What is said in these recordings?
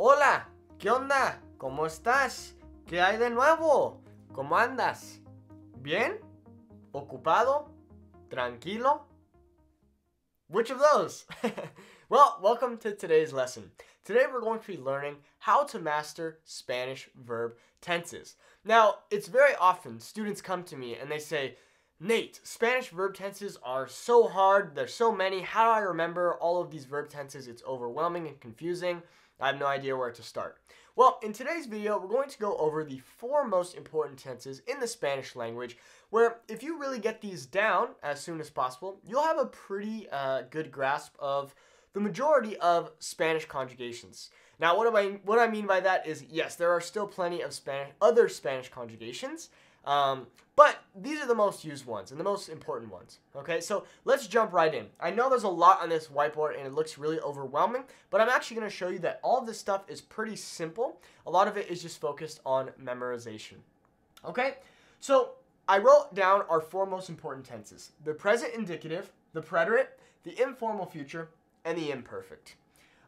Hola, ¿qué onda? ¿Cómo estás? ¿Qué hay de nuevo? ¿Cómo andas? ¿Bien? ¿Ocupado? ¿Tranquilo? Which of those? well, welcome to today's lesson. Today we're going to be learning how to master Spanish verb tenses. Now, it's very often students come to me and they say, Nate, Spanish verb tenses are so hard, there's so many, how do I remember all of these verb tenses? It's overwhelming and confusing. I have no idea where to start. Well, in today's video, we're going to go over the four most important tenses in the Spanish language, where if you really get these down as soon as possible, you'll have a pretty uh, good grasp of the majority of Spanish conjugations. Now, what, do I, what I mean by that is, yes, there are still plenty of Spanish, other Spanish conjugations, um, but these are the most used ones and the most important ones. Okay, so let's jump right in. I know there's a lot on this whiteboard and it looks really overwhelming, but I'm actually going to show you that all of this stuff is pretty simple. A lot of it is just focused on memorization. Okay, so I wrote down our four most important tenses. The present indicative, the preterite, the informal future, and the imperfect.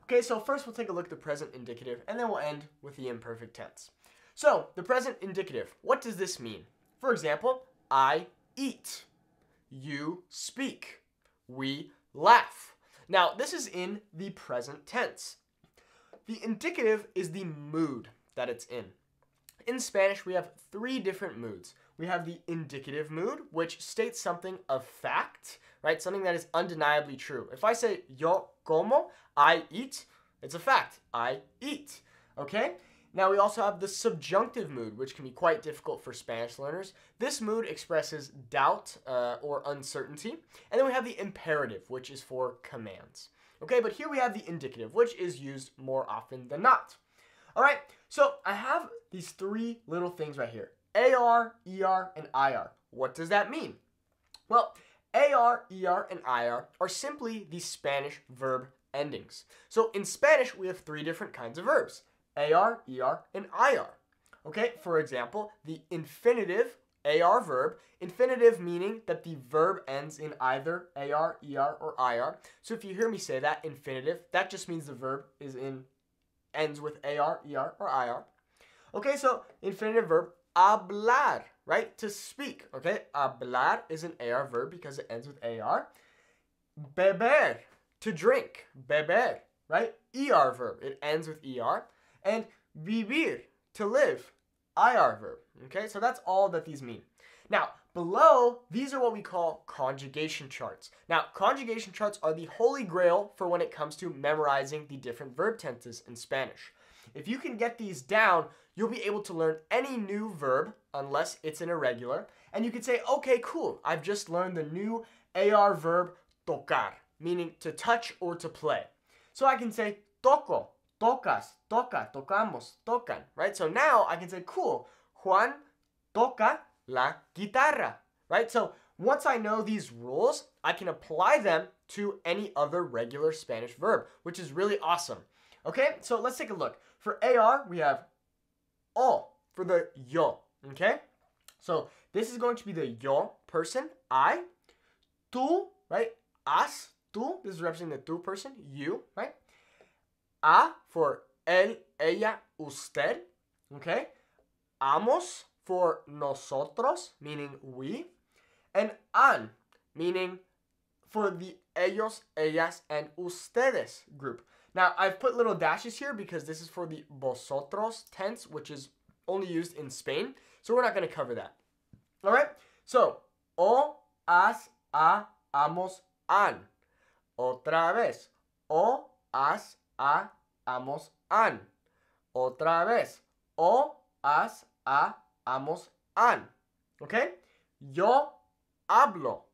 Okay, so first we'll take a look at the present indicative, and then we'll end with the imperfect tense. So, the present indicative, what does this mean? For example, I eat, you speak, we laugh. Now, this is in the present tense. The indicative is the mood that it's in. In Spanish, we have three different moods. We have the indicative mood, which states something of fact, right? Something that is undeniably true. If I say yo como, I eat, it's a fact. I eat. Okay? Now we also have the subjunctive mood, which can be quite difficult for Spanish learners. This mood expresses doubt uh, or uncertainty. And then we have the imperative, which is for commands. Okay, but here we have the indicative, which is used more often than not. All right, so I have these three little things right here. AR, ER, and IR. What does that mean? Well, AR, ER, and IR are simply the Spanish verb endings. So in Spanish, we have three different kinds of verbs. AR, ER, and IR. Okay, for example, the infinitive AR verb, infinitive meaning that the verb ends in either AR, ER, or IR. So if you hear me say that, infinitive, that just means the verb is in ends with AR, ER, or IR. Okay, so infinitive verb, hablar, right? To speak, okay? Hablar is an AR verb because it ends with AR. Beber, to drink, beber, right? ER verb, it ends with ER and vivir, to live, IR verb. Okay, so that's all that these mean. Now, below, these are what we call conjugation charts. Now, conjugation charts are the holy grail for when it comes to memorizing the different verb tenses in Spanish. If you can get these down, you'll be able to learn any new verb, unless it's an irregular, and you can say, okay, cool, I've just learned the new AR verb tocar, meaning to touch or to play. So I can say toco tocas, toca, tocamos, tocan, right? So now I can say, cool, Juan toca la guitarra, right? So once I know these rules, I can apply them to any other regular Spanish verb, which is really awesome. Okay, so let's take a look. For AR, we have o for the yo, okay? So this is going to be the yo person, I, tú, right? Us, tú, this is representing the tú person, you, right? A for él, ella, usted. Okay? Amos for nosotros, meaning we. And an, meaning for the ellos, ellas, and ustedes group. Now, I've put little dashes here because this is for the vosotros tense, which is only used in Spain. So we're not going to cover that. All right? So, o, as, a, amos, an. Otra vez. O, as, a amos an. Otra vez. O as a amos an. ¿Ok? Yo hablo.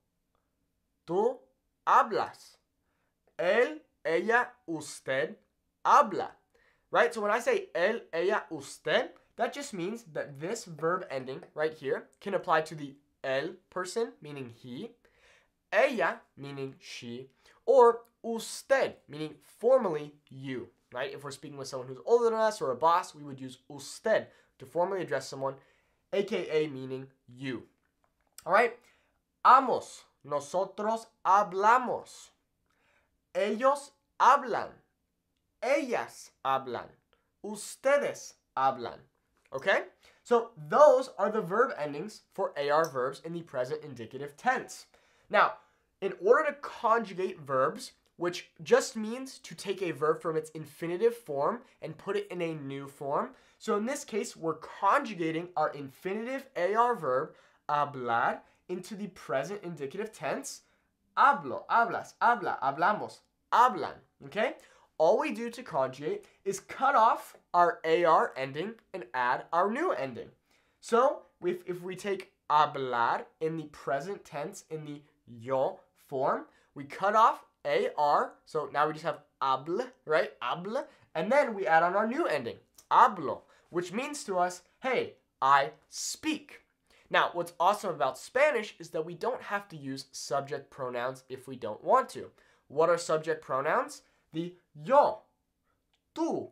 Tú hablas. Él, ella, usted habla. Right? So when I say él, ella, usted, that just means that this verb ending right here can apply to the el person, meaning he, ella, meaning she, or usted, meaning formally you, right? If we're speaking with someone who's older than us or a boss, we would use usted to formally address someone, aka meaning you. All right? Amos, nosotros hablamos. Ellos hablan. Ellas hablan. Ustedes hablan. Okay? So those are the verb endings for AR verbs in the present indicative tense. Now, in order to conjugate verbs, which just means to take a verb from its infinitive form and put it in a new form. So in this case, we're conjugating our infinitive AR verb, hablar, into the present indicative tense. Hablo, hablas, habla, hablamos, hablan, okay? All we do to conjugate is cut off our AR ending and add our new ending. So if, if we take hablar in the present tense in the yo form. We cut off AR, so now we just have able, right? Able, and then we add on our new ending, hablo, which means to us, hey, I speak. Now, what's awesome about Spanish is that we don't have to use subject pronouns if we don't want to. What are subject pronouns? The yo, tú,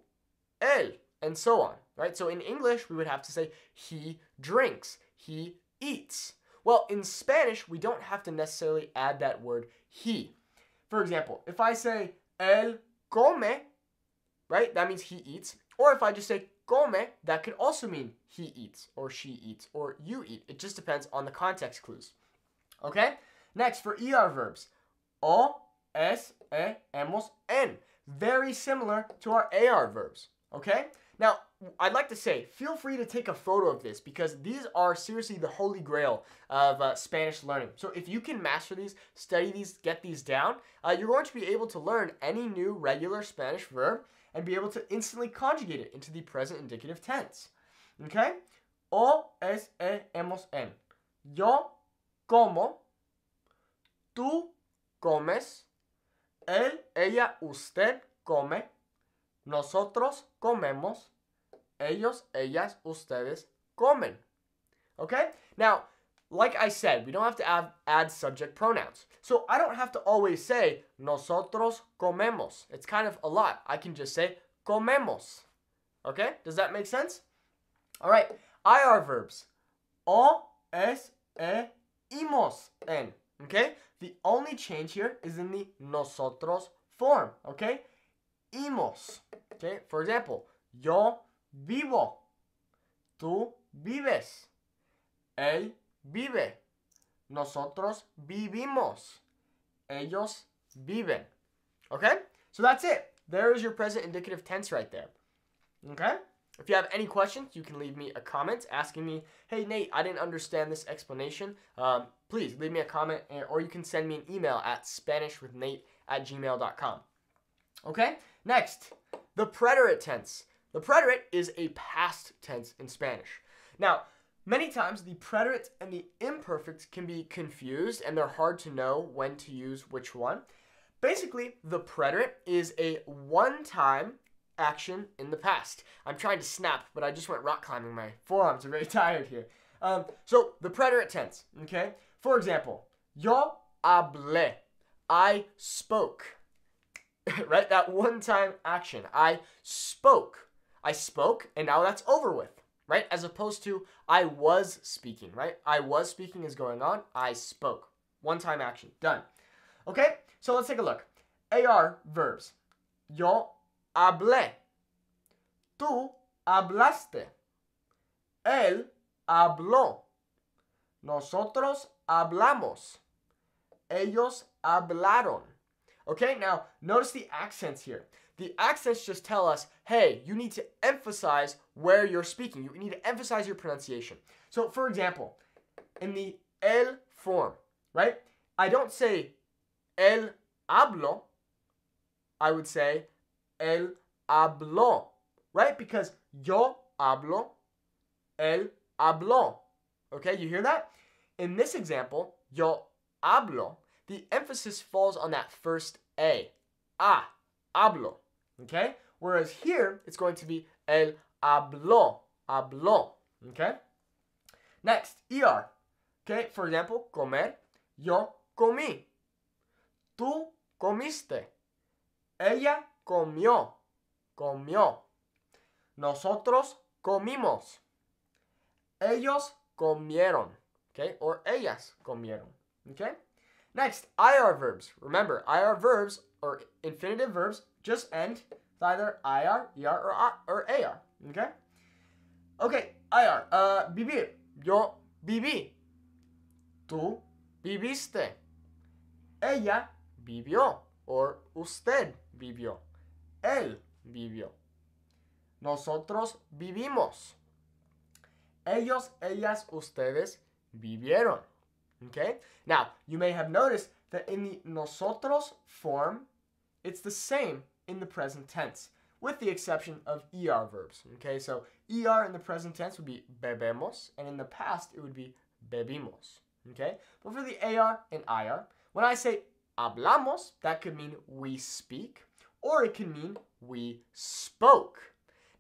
él, and so on, right? So in English, we would have to say he drinks, he eats, well, in Spanish, we don't have to necessarily add that word he. For example, if I say el come, right, that means he eats. Or if I just say come, that could also mean he eats, or she eats, or you eat. It just depends on the context clues. Okay? Next, for ER verbs, o, es, e, hemos, en. Very similar to our AR verbs. Okay? Now, I'd like to say, feel free to take a photo of this because these are seriously the holy grail of uh, Spanish learning. So if you can master these, study these, get these down, uh, you're going to be able to learn any new regular Spanish verb and be able to instantly conjugate it into the present indicative tense. Okay? O es e hemos en. Yo como. Tú comes. Él, ella, usted come. Nosotros comemos. Ellos, ellas, ustedes comen. Okay? Now, like I said, we don't have to add, add, subject pronouns. So I don't have to always say nosotros comemos. It's kind of a lot. I can just say comemos. Okay? Does that make sense? All right. IR verbs. O, es, e, imos, en. Okay? The only change here is in the nosotros form. Okay? imos. Okay, for example, yo vivo. Tú vives. Él vive. Nosotros vivimos. Ellos viven. Okay? So that's it. There is your present indicative tense right there. Okay? If you have any questions, you can leave me a comment asking me, hey, Nate, I didn't understand this explanation. Um, please leave me a comment, or you can send me an email at SpanishWithNate at gmail.com. Okay? Next, the preterite tense. The preterite is a past tense in Spanish. Now, many times the preterite and the imperfect can be confused and they're hard to know when to use which one. Basically, the preterite is a one-time action in the past. I'm trying to snap, but I just went rock climbing. My forearms are very tired here. Um, so, the preterite tense, okay? For example, yo hablé. I spoke. right? That one time action. I spoke. I spoke, and now that's over with, right? As opposed to I was speaking, right? I was speaking is going on. I spoke. One time action. Done. Okay, so let's take a look. AR verbs. Yo hablé. Tú hablaste. Él habló. Nosotros hablamos. Ellos hablaron. Okay, now notice the accents here. The accents just tell us, hey, you need to emphasize where you're speaking. You need to emphasize your pronunciation. So, for example, in the el form, right? I don't say el hablo. I would say el hablo, right? Because yo hablo, el hablo. Okay, you hear that? In this example, yo hablo the emphasis falls on that first A. Ah, hablo. Okay? Whereas here, it's going to be el habló, habló. Okay? Next, ER. Okay? For example, comer, yo comí. Tú comiste. Ella comió, comió. Nosotros comimos. Ellos comieron, okay? Or ellas comieron, okay? Next, IR verbs. Remember, IR verbs or infinitive verbs just end with either IR, ER, or, or AR. Okay? Okay, IR. Uh, BB. Yo BB. Tú viviste. Ella vivió. Or usted vivió. Él vivió. Nosotros vivimos. Ellos, ellas, ustedes vivieron. Okay? Now, you may have noticed that in the nosotros form, it's the same in the present tense, with the exception of ER verbs. Okay? So, ER in the present tense would be bebemos, and in the past, it would be bebimos. Okay? But for the AR and IR, when I say hablamos, that could mean we speak, or it can mean we spoke.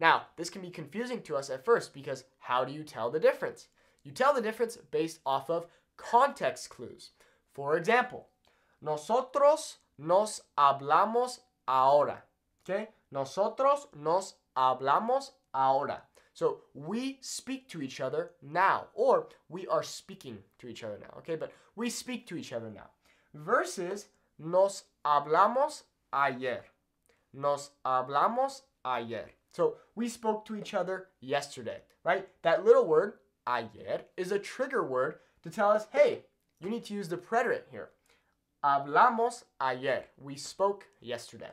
Now, this can be confusing to us at first because how do you tell the difference? You tell the difference based off of context clues. For example, nosotros nos hablamos ahora. Okay? Nosotros nos hablamos ahora. So we speak to each other now, or we are speaking to each other now. Okay, but we speak to each other now. Versus nos hablamos ayer. Nos hablamos ayer. So we spoke to each other yesterday, right? That little word ayer is a trigger word to tell us, hey, you need to use the preterite here. Hablamos ayer. We spoke yesterday.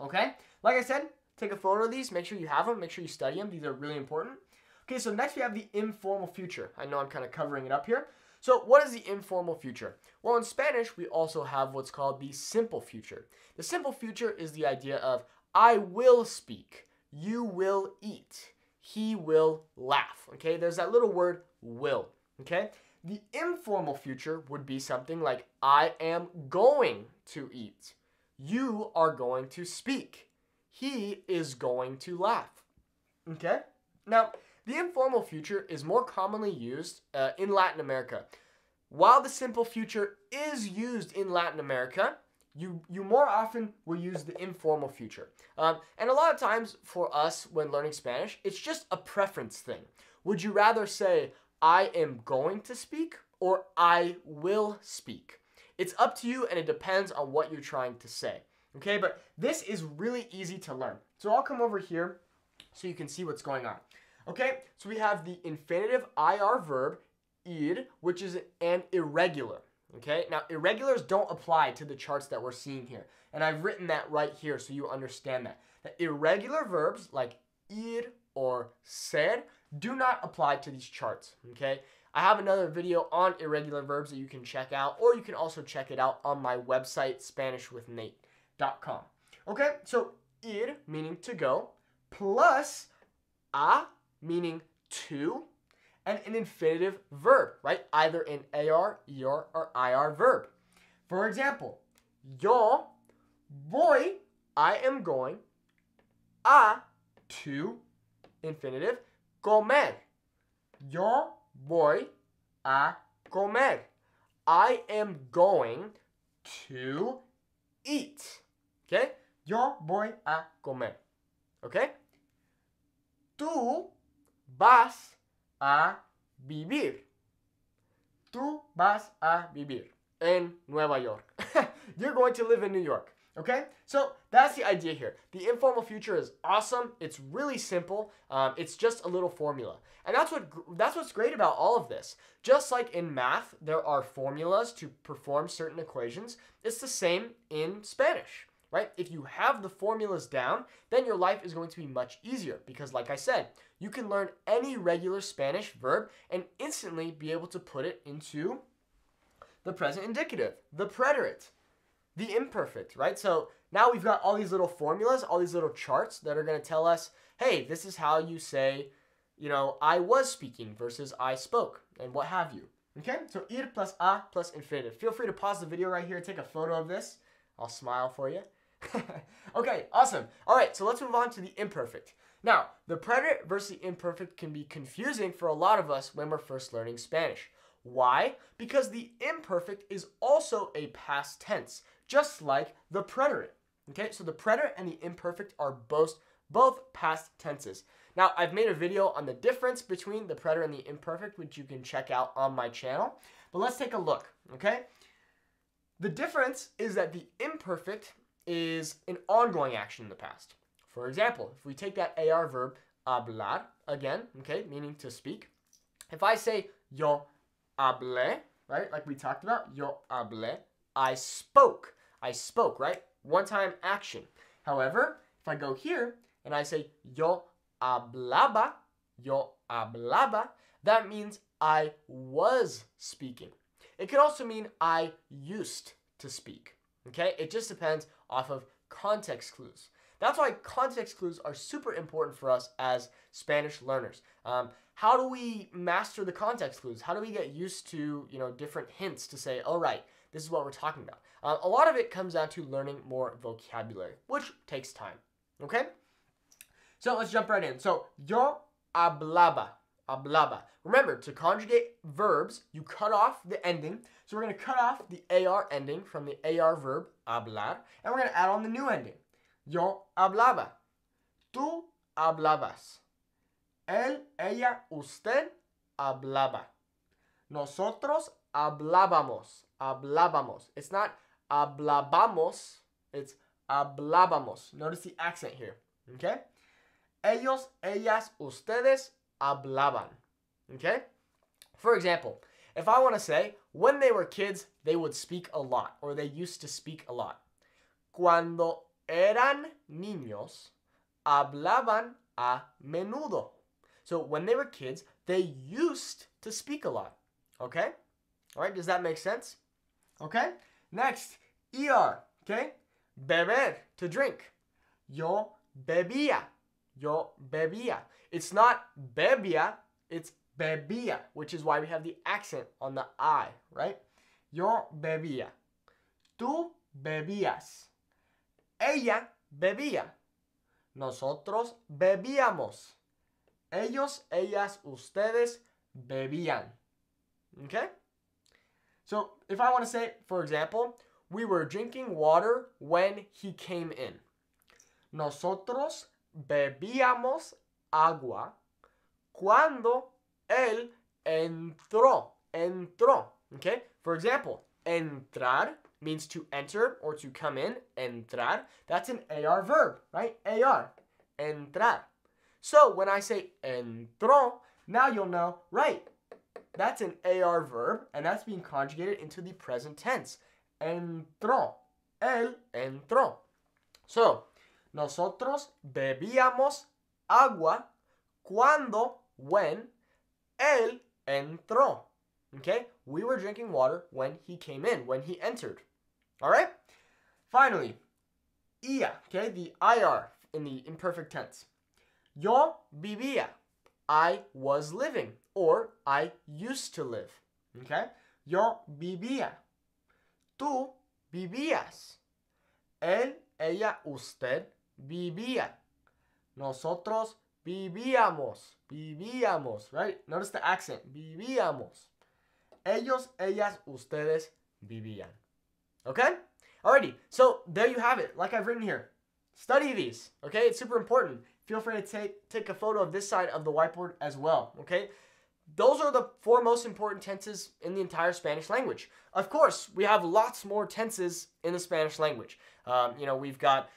Okay? Like I said, take a photo of these. Make sure you have them. Make sure you study them. These are really important. Okay, so next we have the informal future. I know I'm kind of covering it up here. So what is the informal future? Well, in Spanish, we also have what's called the simple future. The simple future is the idea of I will speak, you will eat, he will laugh. Okay, there's that little word will. Okay, the informal future would be something like I am going to eat. You are going to speak. He is going to laugh. Okay? Now, the informal future is more commonly used uh, in Latin America. While the simple future is used in Latin America, you, you more often will use the informal future. Um, and a lot of times for us when learning Spanish, it's just a preference thing. Would you rather say, I am going to speak or I will speak. It's up to you and it depends on what you're trying to say. Okay, but this is really easy to learn. So I'll come over here so you can see what's going on. Okay, so we have the infinitive IR verb, id, which is an irregular. Okay, now irregulars don't apply to the charts that we're seeing here. And I've written that right here so you understand that. The irregular verbs like id or ser do not apply to these charts, okay? I have another video on irregular verbs that you can check out, or you can also check it out on my website, SpanishWithNate.com. Okay, so ir meaning to go, plus a meaning to, and an infinitive verb, right? Either an AR, ER, or IR verb. For example, yo voy, I am going, a to infinitive, comer. Yo voy a comer. I am going to eat. Okay? Yo voy a comer. Okay? Tú vas a vivir. Tú vas a vivir en Nueva York. You're going to live in New York. Okay, so that's the idea here. The informal future is awesome. It's really simple. Um, it's just a little formula, and that's what that's what's great about all of this. Just like in math, there are formulas to perform certain equations. It's the same in Spanish, right? If you have the formulas down, then your life is going to be much easier because, like I said, you can learn any regular Spanish verb and instantly be able to put it into the present indicative, the preterite the imperfect, right? So now we've got all these little formulas, all these little charts that are going to tell us, hey, this is how you say, you know, I was speaking versus I spoke and what have you. Okay, so ir plus a plus infinitive. Feel free to pause the video right here, take a photo of this. I'll smile for you. okay, awesome. All right, so let's move on to the imperfect. Now, the preterite versus the imperfect can be confusing for a lot of us when we're first learning Spanish. Why? Because the imperfect is also a past tense just like the preterite. Okay, so the preterite and the imperfect are both both past tenses. Now, I've made a video on the difference between the preterite and the imperfect, which you can check out on my channel. But let's take a look, okay? The difference is that the imperfect is an ongoing action in the past. For example, if we take that AR verb hablar again, okay, meaning to speak. If I say yo hablé, right, like we talked about, yo hablé, I spoke. I spoke, right? One time action. However, if I go here and I say yo hablaba, yo hablaba, that means I was speaking. It could also mean I used to speak. Okay? It just depends off of context clues. That's why context clues are super important for us as Spanish learners. Um, how do we master the context clues? How do we get used to, you know, different hints to say, all right, this is what we're talking about. Uh, a lot of it comes down to learning more vocabulary, which takes time. Okay? So let's jump right in. So, yo hablaba. Hablaba. Remember, to conjugate verbs, you cut off the ending. So we're going to cut off the AR ending from the AR verb, hablar, and we're going to add on the new ending. Yo hablaba. Tú hablabas. Él, ella, usted hablaba. Nosotros hablábamos, hablábamos. It's not hablábamos, it's hablábamos. Notice the accent here, okay? Ellos, ellas, ustedes hablaban, okay? For example, if I want to say, when they were kids, they would speak a lot, or they used to speak a lot. Cuando eran niños, hablaban a menudo. So when they were kids, they used to speak a lot. Okay? All right, does that make sense? Okay. Next, er, okay? Beber, to drink. Yo bebía. Yo bebía. It's not bebía, it's bebía, which is why we have the accent on the I, right? Yo bebía. Tú bebías. Ella bebía. Nosotros bebíamos. Ellos, ellas, ustedes bebían. Okay? So if I want to say, for example, we were drinking water when he came in. Nosotros bebíamos agua cuando él entró. Entró. Okay? For example, entrar means to enter or to come in. Entrar. That's an AR verb, right? AR. Entrar. So when I say entró, now you'll know, right, that's an AR verb, and that's being conjugated into the present tense. Entró. Él entró. So, nosotros bebíamos agua cuando, when, él entró. Okay? We were drinking water when he came in, when he entered. All right? Finally, ia, okay? The IR in the imperfect tense. Yo vivía. I was living or I used to live. Okay? Yo vivía. Tú vivías. Él, ella, usted vivía. Nosotros vivíamos. Vivíamos, right? Notice the accent. Vivíamos. Ellos, ellas, ustedes vivían. Okay? Alrighty, so there you have it. Like I've written here, study these. Okay, it's super important. Feel free to take take a photo of this side of the whiteboard as well. Okay, those are the four most important tenses in the entire Spanish language. Of course, we have lots more tenses in the Spanish language. Um, you know, we've got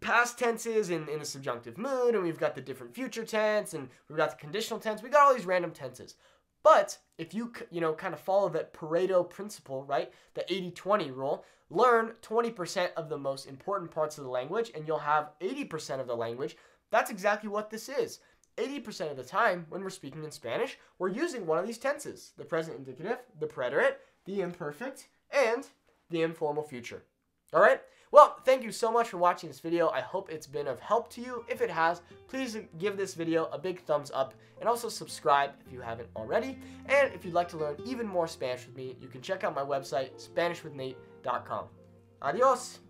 past tenses in, in the subjunctive mood, and we've got the different future tense, and we've got the conditional tense. We've got all these random tenses. But if you, you know, kind of follow that Pareto principle, right, the 80-20 rule, learn 20% of the most important parts of the language, and you'll have 80% of the language. That's exactly what this is. 80% of the time, when we're speaking in Spanish, we're using one of these tenses the present indicative, the preterite, the imperfect, and the informal future. All right? Well, thank you so much for watching this video. I hope it's been of help to you. If it has, please give this video a big thumbs up and also subscribe if you haven't already. And if you'd like to learn even more Spanish with me, you can check out my website, SpanishWithNate.com. Adios!